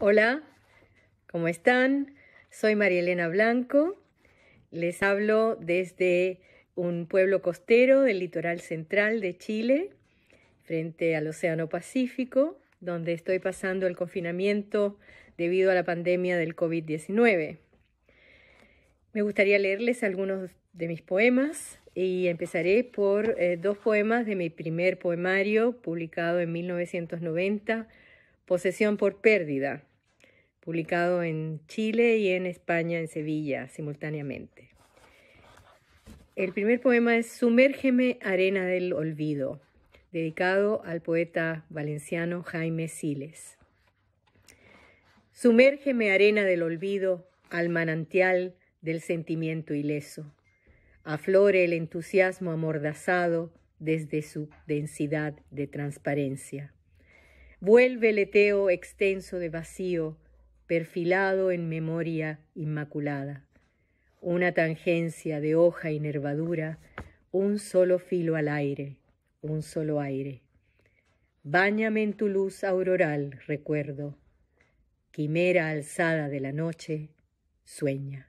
Hola, ¿cómo están? Soy María Elena Blanco. Les hablo desde un pueblo costero del litoral central de Chile, frente al Océano Pacífico, donde estoy pasando el confinamiento debido a la pandemia del COVID-19. Me gustaría leerles algunos de mis poemas y empezaré por eh, dos poemas de mi primer poemario publicado en 1990 Posesión por pérdida, publicado en Chile y en España, en Sevilla, simultáneamente. El primer poema es Sumérgeme, arena del olvido, dedicado al poeta valenciano Jaime Siles. Sumérgeme, arena del olvido, al manantial del sentimiento ileso. Aflore el entusiasmo amordazado desde su densidad de transparencia vuelve el eteo extenso de vacío, perfilado en memoria inmaculada. Una tangencia de hoja y nervadura, un solo filo al aire, un solo aire. Báñame en tu luz auroral, recuerdo. Quimera alzada de la noche, sueña.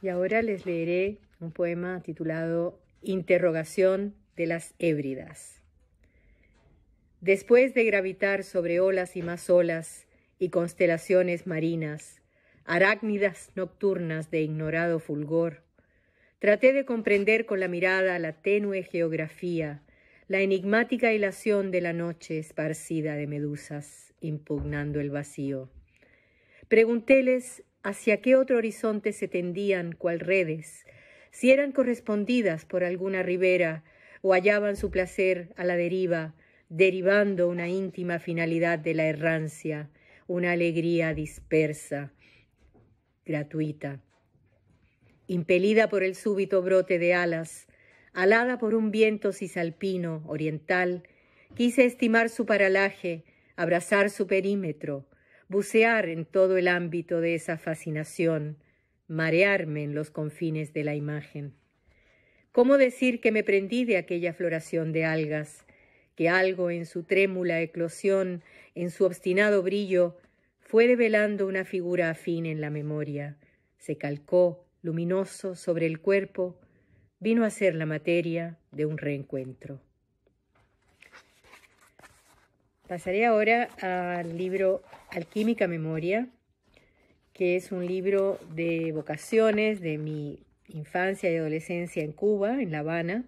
Y ahora les leeré un poema titulado Interrogación de las Hébridas. Después de gravitar sobre olas y más olas y constelaciones marinas, arácnidas nocturnas de ignorado fulgor, traté de comprender con la mirada la tenue geografía, la enigmática hilación de la noche esparcida de medusas, impugnando el vacío. Preguntéles hacia qué otro horizonte se tendían cual redes, si eran correspondidas por alguna ribera o hallaban su placer a la deriva derivando una íntima finalidad de la errancia, una alegría dispersa, gratuita. Impelida por el súbito brote de alas, alada por un viento cisalpino, oriental, quise estimar su paralaje, abrazar su perímetro, bucear en todo el ámbito de esa fascinación, marearme en los confines de la imagen. ¿Cómo decir que me prendí de aquella floración de algas, que algo en su trémula eclosión, en su obstinado brillo, fue revelando una figura afín en la memoria, se calcó, luminoso, sobre el cuerpo, vino a ser la materia de un reencuentro. Pasaré ahora al libro Alquímica Memoria, que es un libro de vocaciones de mi infancia y adolescencia en Cuba, en La Habana,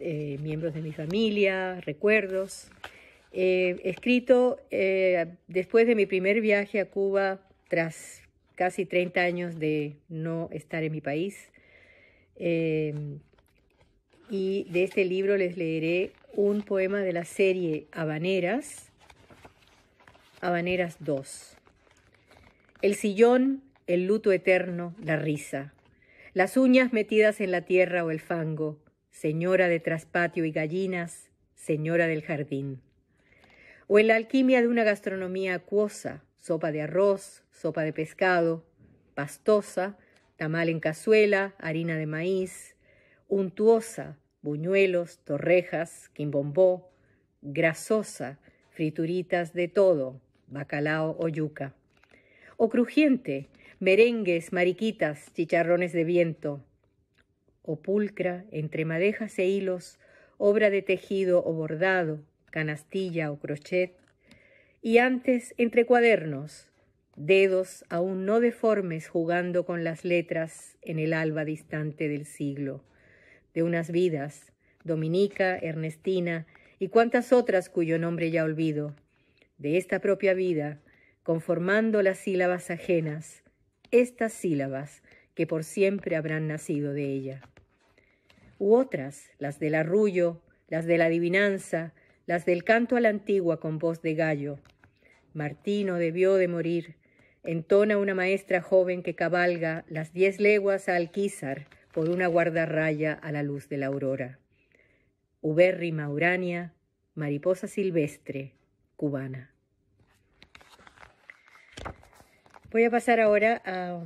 eh, miembros de mi familia, recuerdos. Eh, escrito eh, después de mi primer viaje a Cuba, tras casi 30 años de no estar en mi país. y de este libro les leeré un poema de la serie Habaneras, Habaneras 2. El sillón, el luto eterno, la risa, las uñas metidas en la tierra o el fango, señora de traspatio y gallinas, señora del jardín. O en la alquimia de una gastronomía acuosa, sopa de arroz, sopa de pescado, pastosa, tamal en cazuela, harina de maíz, untuosa, buñuelos, torrejas, quimbombó, grasosa, frituritas de todo, bacalao o yuca. O crujiente, merengues, mariquitas, chicharrones de viento, o pulcra, entre madejas e hilos, obra de tejido o bordado, canastilla o crochet, y antes entre cuadernos, dedos aún no deformes jugando con las letras en el alba distante del siglo, de unas vidas, Dominica, Ernestina y cuantas otras cuyo nombre ya olvido, de esta propia vida, conformando las sílabas ajenas, estas sílabas que por siempre habrán nacido de ella u otras, las del arrullo, las de la adivinanza, las del canto a la antigua con voz de gallo. Martino debió de morir, entona una maestra joven que cabalga las diez leguas a Alquízar por una guardarraya a la luz de la aurora. Ubérrima Urania, mariposa silvestre, cubana. Voy a pasar ahora a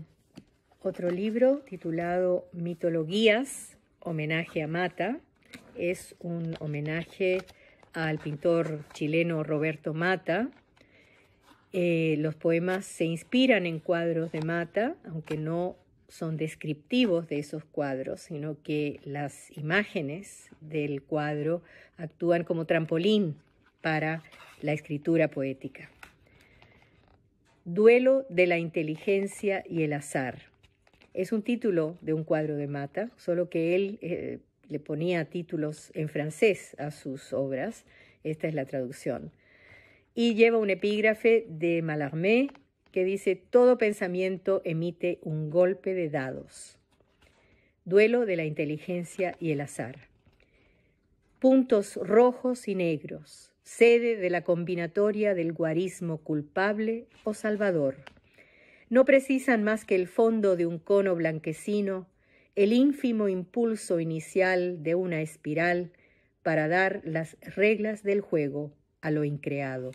otro libro titulado Mitologías homenaje a Mata, es un homenaje al pintor chileno Roberto Mata. Eh, los poemas se inspiran en cuadros de Mata, aunque no son descriptivos de esos cuadros, sino que las imágenes del cuadro actúan como trampolín para la escritura poética. Duelo de la inteligencia y el azar. Es un título de un cuadro de Mata, solo que él eh, le ponía títulos en francés a sus obras. Esta es la traducción. Y lleva un epígrafe de Mallarmé que dice, todo pensamiento emite un golpe de dados. Duelo de la inteligencia y el azar. Puntos rojos y negros, sede de la combinatoria del guarismo culpable o salvador no precisan más que el fondo de un cono blanquecino, el ínfimo impulso inicial de una espiral para dar las reglas del juego a lo increado.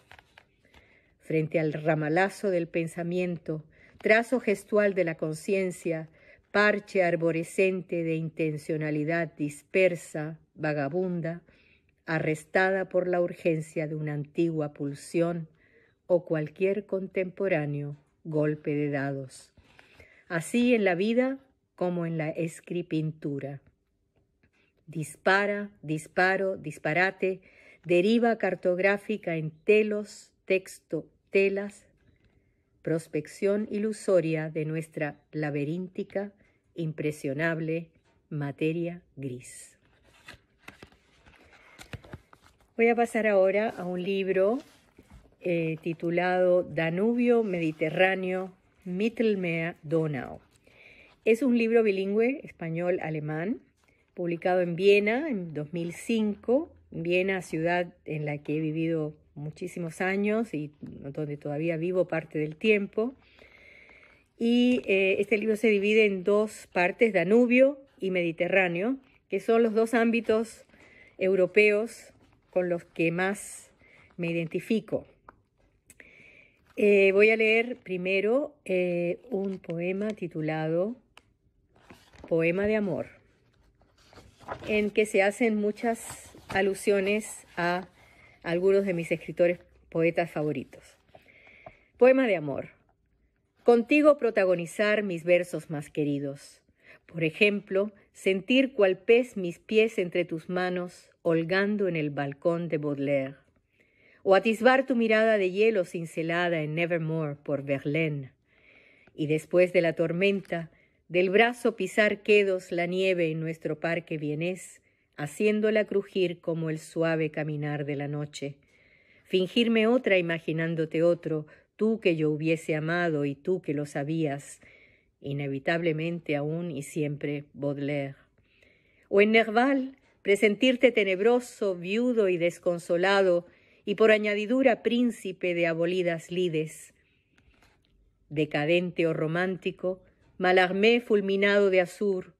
Frente al ramalazo del pensamiento, trazo gestual de la conciencia, parche arborescente de intencionalidad dispersa, vagabunda, arrestada por la urgencia de una antigua pulsión o cualquier contemporáneo golpe de dados. Así en la vida como en la escripintura. Dispara, disparo, disparate, deriva cartográfica en telos, texto, telas, prospección ilusoria de nuestra laberíntica, impresionable materia gris. Voy a pasar ahora a un libro eh, titulado Danubio, Mediterráneo, Mittelmeer, Donau. Es un libro bilingüe español-alemán, publicado en Viena en 2005. Viena, ciudad en la que he vivido muchísimos años y donde todavía vivo parte del tiempo. Y eh, este libro se divide en dos partes, Danubio y Mediterráneo, que son los dos ámbitos europeos con los que más me identifico. Eh, voy a leer primero eh, un poema titulado Poema de Amor, en que se hacen muchas alusiones a algunos de mis escritores poetas favoritos. Poema de Amor. Contigo protagonizar mis versos más queridos. Por ejemplo, sentir cual pez mis pies entre tus manos, holgando en el balcón de Baudelaire o atisbar tu mirada de hielo cincelada en Nevermore por Verlaine, y después de la tormenta, del brazo pisar quedos la nieve en nuestro parque vienés, haciéndola crujir como el suave caminar de la noche, fingirme otra imaginándote otro, tú que yo hubiese amado y tú que lo sabías, inevitablemente aún y siempre Baudelaire. O en Nerval, presentirte tenebroso, viudo y desconsolado, y por añadidura príncipe de abolidas lides. Decadente o romántico, Malarmé fulminado de azur,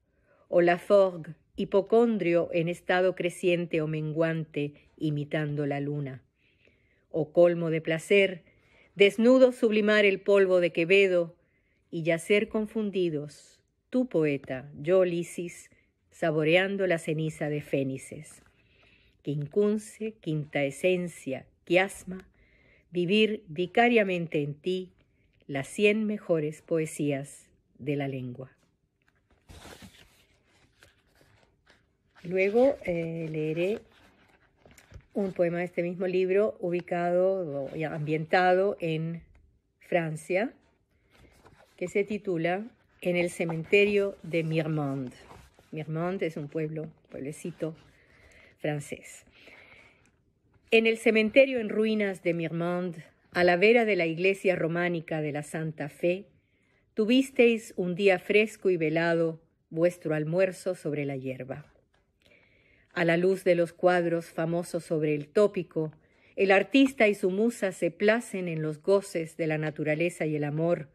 o Laforgue, hipocondrio en estado creciente o menguante, imitando la luna. O colmo de placer, desnudo sublimar el polvo de Quevedo y yacer confundidos, tú poeta, yo Lisis, saboreando la ceniza de Fénices quincunce, quinta esencia, quiasma, vivir vicariamente en ti las cien mejores poesías de la lengua. Luego eh, leeré un poema de este mismo libro ubicado y ambientado en Francia, que se titula En el cementerio de Mirmont. Mirmont es un pueblo, pueblecito francés. En el cementerio en ruinas de Mirmand, a la vera de la iglesia románica de la Santa Fe, tuvisteis un día fresco y velado vuestro almuerzo sobre la hierba. A la luz de los cuadros famosos sobre el tópico, el artista y su musa se placen en los goces de la naturaleza y el amor,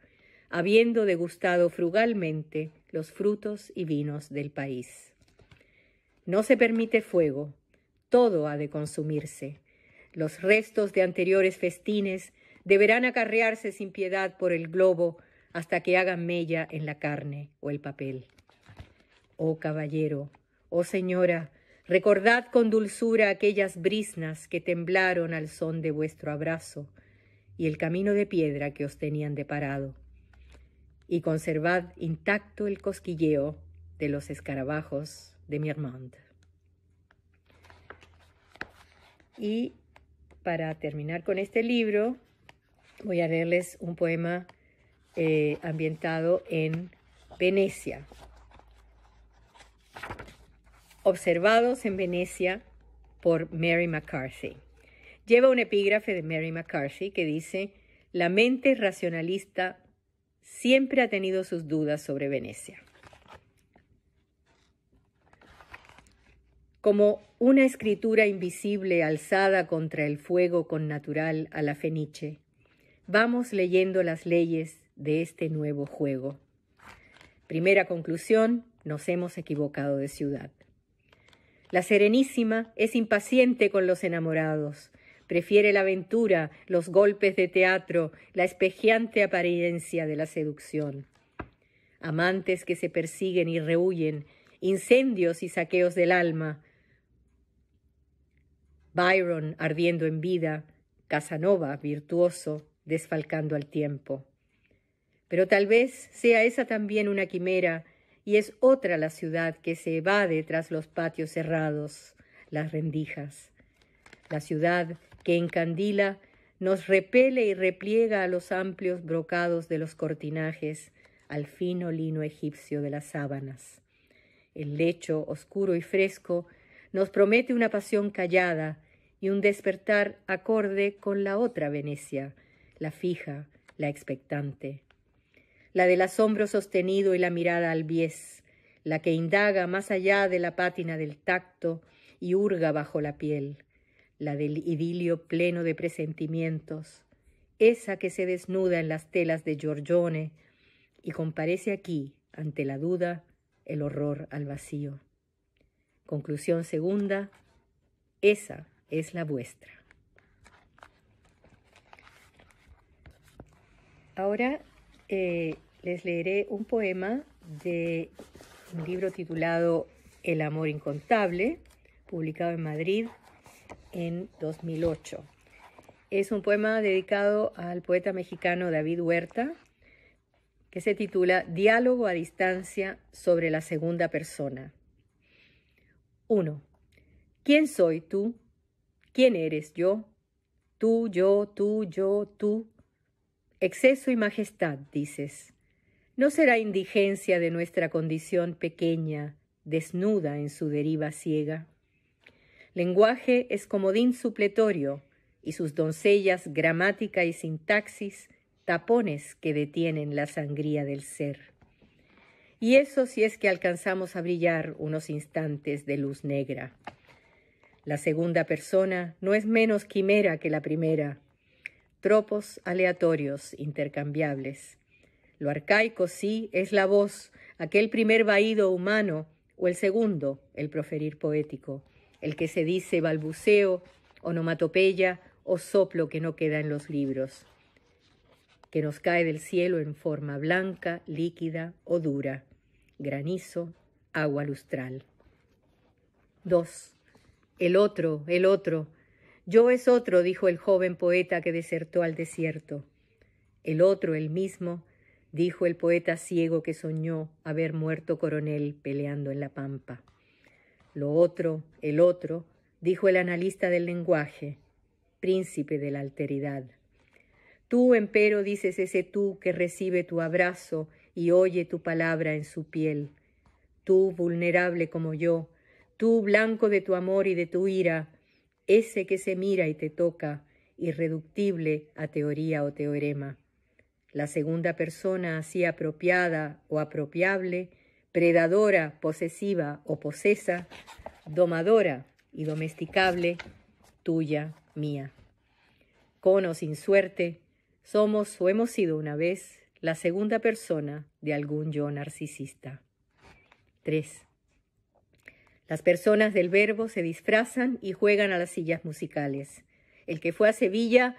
habiendo degustado frugalmente los frutos y vinos del país. No se permite fuego, todo ha de consumirse. Los restos de anteriores festines deberán acarrearse sin piedad por el globo hasta que hagan mella en la carne o el papel. Oh caballero, oh señora, recordad con dulzura aquellas brisnas que temblaron al son de vuestro abrazo y el camino de piedra que os tenían deparado. Y conservad intacto el cosquilleo de los escarabajos de mi Y para terminar con este libro, voy a leerles un poema eh, ambientado en Venecia. Observados en Venecia por Mary McCarthy. Lleva un epígrafe de Mary McCarthy que dice, la mente racionalista siempre ha tenido sus dudas sobre Venecia. como una escritura invisible alzada contra el fuego con natural a la feniche. Vamos leyendo las leyes de este nuevo juego. Primera conclusión, nos hemos equivocado de ciudad. La Serenísima es impaciente con los enamorados, prefiere la aventura, los golpes de teatro, la espejeante apariencia de la seducción. Amantes que se persiguen y rehuyen, incendios y saqueos del alma, Byron ardiendo en vida, Casanova virtuoso, desfalcando al tiempo. Pero tal vez sea esa también una quimera, y es otra la ciudad que se evade tras los patios cerrados, las rendijas. La ciudad que encandila nos repele y repliega a los amplios brocados de los cortinajes, al fino lino egipcio de las sábanas. El lecho oscuro y fresco nos promete una pasión callada, y un despertar acorde con la otra Venecia, la fija, la expectante, la del asombro sostenido y la mirada al bies, la que indaga más allá de la pátina del tacto y hurga bajo la piel, la del idilio pleno de presentimientos, esa que se desnuda en las telas de Giorgione y comparece aquí, ante la duda, el horror al vacío. Conclusión segunda, esa es la vuestra. Ahora eh, les leeré un poema de un libro titulado El amor incontable, publicado en Madrid en 2008. Es un poema dedicado al poeta mexicano David Huerta, que se titula Diálogo a distancia sobre la segunda persona. 1. ¿Quién soy tú? ¿Quién eres yo? Tú, yo, tú, yo, tú. Exceso y majestad, dices. ¿No será indigencia de nuestra condición pequeña, desnuda en su deriva ciega? Lenguaje es comodín supletorio, y sus doncellas gramática y sintaxis, tapones que detienen la sangría del ser. Y eso si es que alcanzamos a brillar unos instantes de luz negra. La segunda persona no es menos quimera que la primera. Tropos aleatorios, intercambiables. Lo arcaico sí es la voz, aquel primer vaído humano, o el segundo, el proferir poético, el que se dice balbuceo, onomatopeya o soplo que no queda en los libros, que nos cae del cielo en forma blanca, líquida o dura, granizo, agua lustral. 2. El otro, el otro. Yo es otro, dijo el joven poeta que desertó al desierto. El otro, el mismo, dijo el poeta ciego que soñó haber muerto coronel peleando en la pampa. Lo otro, el otro, dijo el analista del lenguaje, príncipe de la alteridad. Tú, empero, dices ese tú que recibe tu abrazo y oye tu palabra en su piel. Tú, vulnerable como yo, tú blanco de tu amor y de tu ira, ese que se mira y te toca, irreductible a teoría o teorema. La segunda persona así apropiada o apropiable, predadora, posesiva o posesa, domadora y domesticable, tuya, mía. Con o sin suerte, somos o hemos sido una vez la segunda persona de algún yo narcisista. 3. Las personas del verbo se disfrazan y juegan a las sillas musicales. El que fue a Sevilla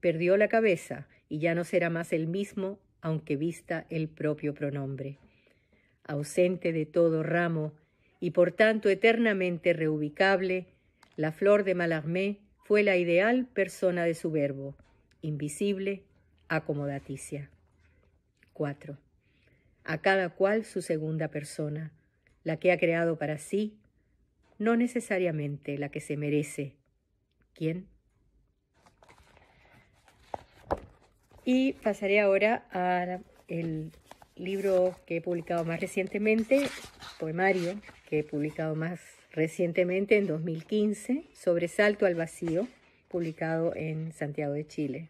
perdió la cabeza y ya no será más el mismo aunque vista el propio pronombre. Ausente de todo ramo y por tanto eternamente reubicable, la flor de Malarmé fue la ideal persona de su verbo, invisible, acomodaticia. 4. A cada cual su segunda persona, la que ha creado para sí no necesariamente la que se merece. ¿Quién? Y pasaré ahora al libro que he publicado más recientemente, poemario que he publicado más recientemente en 2015, Sobresalto al Vacío, publicado en Santiago de Chile.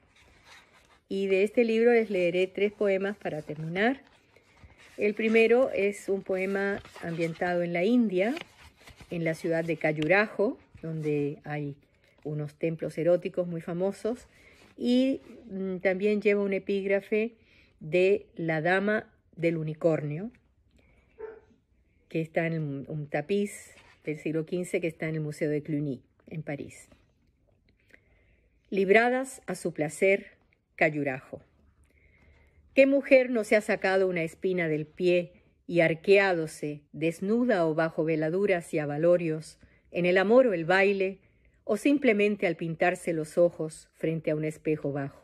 Y de este libro les leeré tres poemas para terminar. El primero es un poema ambientado en la India, en la ciudad de Cayurajo, donde hay unos templos eróticos muy famosos, y mm, también lleva un epígrafe de la dama del unicornio, que está en un, un tapiz del siglo XV que está en el Museo de Cluny, en París. Libradas a su placer, Cayurajo. ¿Qué mujer no se ha sacado una espina del pie y arqueándose, desnuda o bajo veladuras y abalorios, en el amor o el baile, o simplemente al pintarse los ojos frente a un espejo bajo.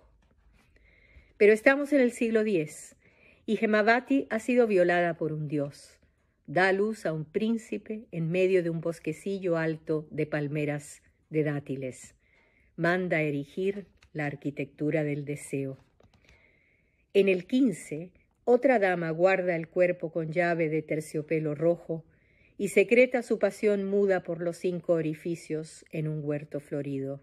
Pero estamos en el siglo X y Gemavati ha sido violada por un dios. Da luz a un príncipe en medio de un bosquecillo alto de palmeras de dátiles. Manda erigir la arquitectura del deseo. En el 15, otra dama guarda el cuerpo con llave de terciopelo rojo y secreta su pasión muda por los cinco orificios en un huerto florido.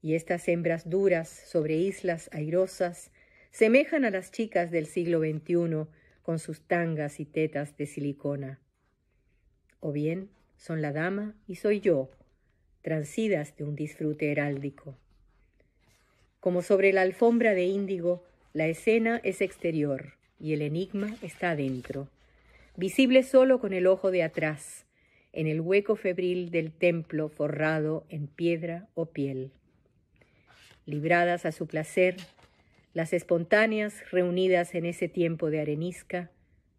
Y estas hembras duras sobre islas airosas semejan a las chicas del siglo XXI con sus tangas y tetas de silicona. O bien son la dama y soy yo, transidas de un disfrute heráldico. Como sobre la alfombra de índigo, la escena es exterior y el enigma está adentro, visible solo con el ojo de atrás, en el hueco febril del templo forrado en piedra o piel. Libradas a su placer, las espontáneas reunidas en ese tiempo de arenisca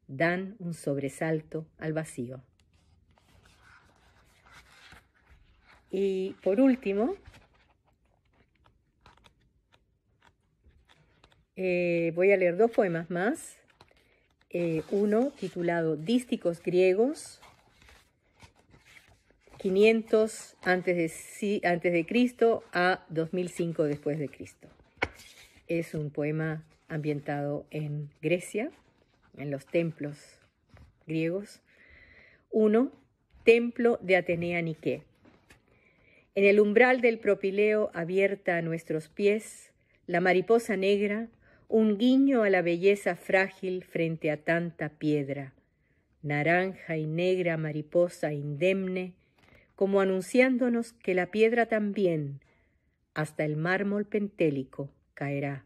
dan un sobresalto al vacío. Y por último, Eh, voy a leer dos poemas más. Eh, uno titulado Dísticos griegos, 500 antes de, antes de Cristo a 2005 después de Cristo. Es un poema ambientado en Grecia, en los templos griegos. Uno, Templo de Atenea Nike. En el umbral del propileo abierta a nuestros pies, la mariposa negra un guiño a la belleza frágil frente a tanta piedra, naranja y negra mariposa indemne, como anunciándonos que la piedra también, hasta el mármol pentélico, caerá.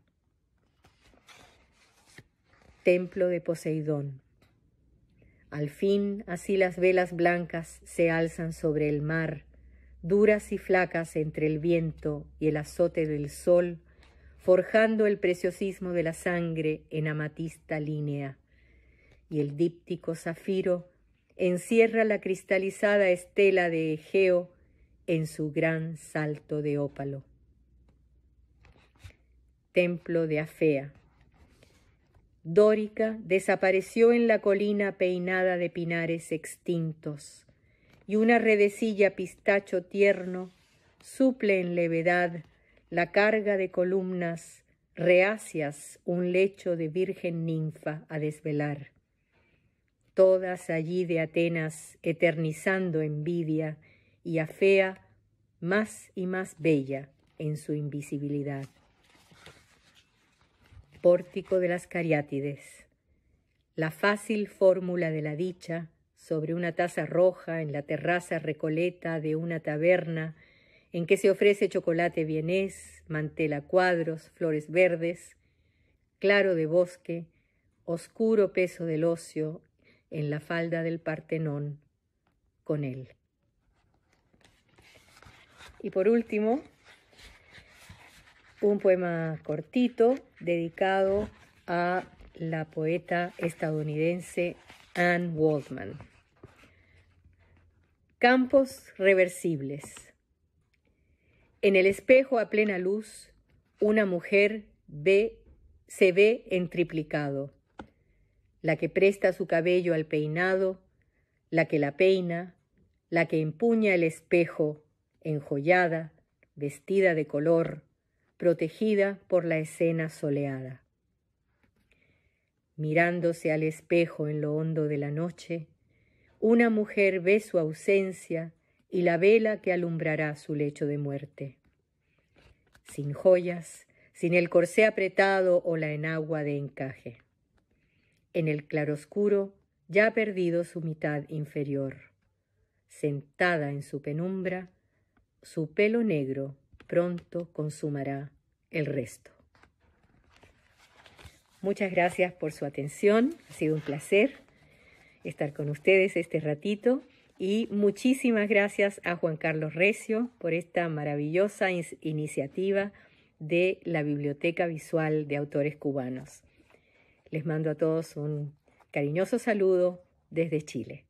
Templo de Poseidón. Al fin así las velas blancas se alzan sobre el mar, duras y flacas entre el viento y el azote del sol, forjando el preciosismo de la sangre en amatista línea. Y el díptico zafiro encierra la cristalizada estela de Egeo en su gran salto de ópalo. Templo de Afea. Dórica desapareció en la colina peinada de pinares extintos, y una redecilla pistacho tierno suple en levedad la carga de columnas reacias un lecho de virgen ninfa a desvelar. Todas allí de Atenas eternizando envidia y a Fea más y más bella en su invisibilidad. Pórtico de las Cariátides. La fácil fórmula de la dicha sobre una taza roja en la terraza recoleta de una taberna en que se ofrece chocolate vienés, mantela cuadros, flores verdes, claro de bosque, oscuro peso del ocio en la falda del Partenón con él. Y por último, un poema cortito dedicado a la poeta estadounidense Anne Waldman. Campos reversibles. En el espejo a plena luz, una mujer ve, se ve en triplicado. La que presta su cabello al peinado, la que la peina, la que empuña el espejo, enjollada, vestida de color, protegida por la escena soleada. Mirándose al espejo en lo hondo de la noche, una mujer ve su ausencia, y la vela que alumbrará su lecho de muerte. Sin joyas, sin el corsé apretado o la enagua de encaje. En el claroscuro ya ha perdido su mitad inferior. Sentada en su penumbra, su pelo negro pronto consumará el resto. Muchas gracias por su atención, ha sido un placer estar con ustedes este ratito y muchísimas gracias a Juan Carlos Recio por esta maravillosa iniciativa de la Biblioteca Visual de Autores Cubanos. Les mando a todos un cariñoso saludo desde Chile.